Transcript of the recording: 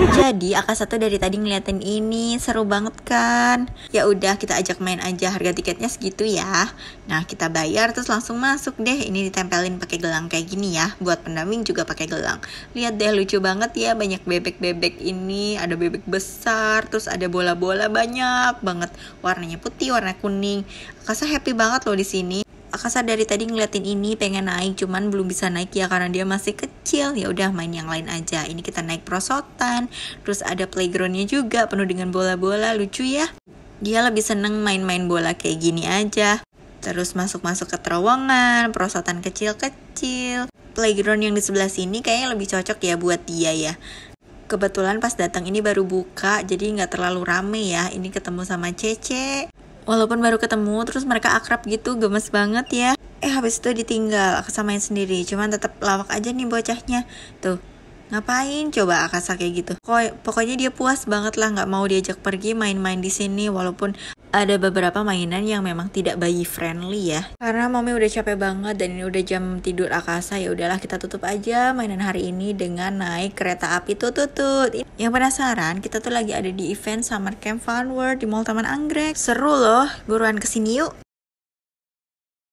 Jadi Akasa satu dari tadi ngeliatin ini seru banget kan? Ya udah kita ajak main aja harga tiketnya segitu ya. Nah kita bayar terus langsung masuk deh. Ini ditempelin pakai gelang kayak gini ya. Buat pendamping juga pakai gelang. Lihat deh lucu banget ya banyak bebek-bebek ini. Ada bebek besar terus ada bola-bola banyak banget. Warnanya putih warna kuning. Akasa happy banget loh di sini. Akasa dari tadi ngeliatin ini pengen naik cuman belum bisa naik ya karena dia masih kecil ya udah main yang lain aja ini kita naik prosotan terus ada playgroundnya juga penuh dengan bola-bola lucu ya dia lebih seneng main-main bola kayak gini aja terus masuk-masuk ke terowongan prosotan kecil-kecil playground yang di sebelah sini kayaknya lebih cocok ya buat dia ya kebetulan pas datang ini baru buka jadi nggak terlalu rame ya ini ketemu sama Cece walaupun baru ketemu terus mereka akrab gitu gemes banget ya eh habis itu ditinggal aku samain sendiri cuman tetap lawak aja nih bocahnya tuh ngapain coba Akasa kayak gitu pokoknya dia puas banget lah nggak mau diajak pergi main-main di sini walaupun ada beberapa mainan yang memang tidak bayi friendly ya. Karena mami udah capek banget dan ini udah jam tidur Akasa ya udahlah kita tutup aja mainan hari ini dengan naik kereta api tutut. Yang penasaran kita tuh lagi ada di event Summer Camp Fun World di Mall Taman Anggrek. Seru loh, buruan kesini yuk.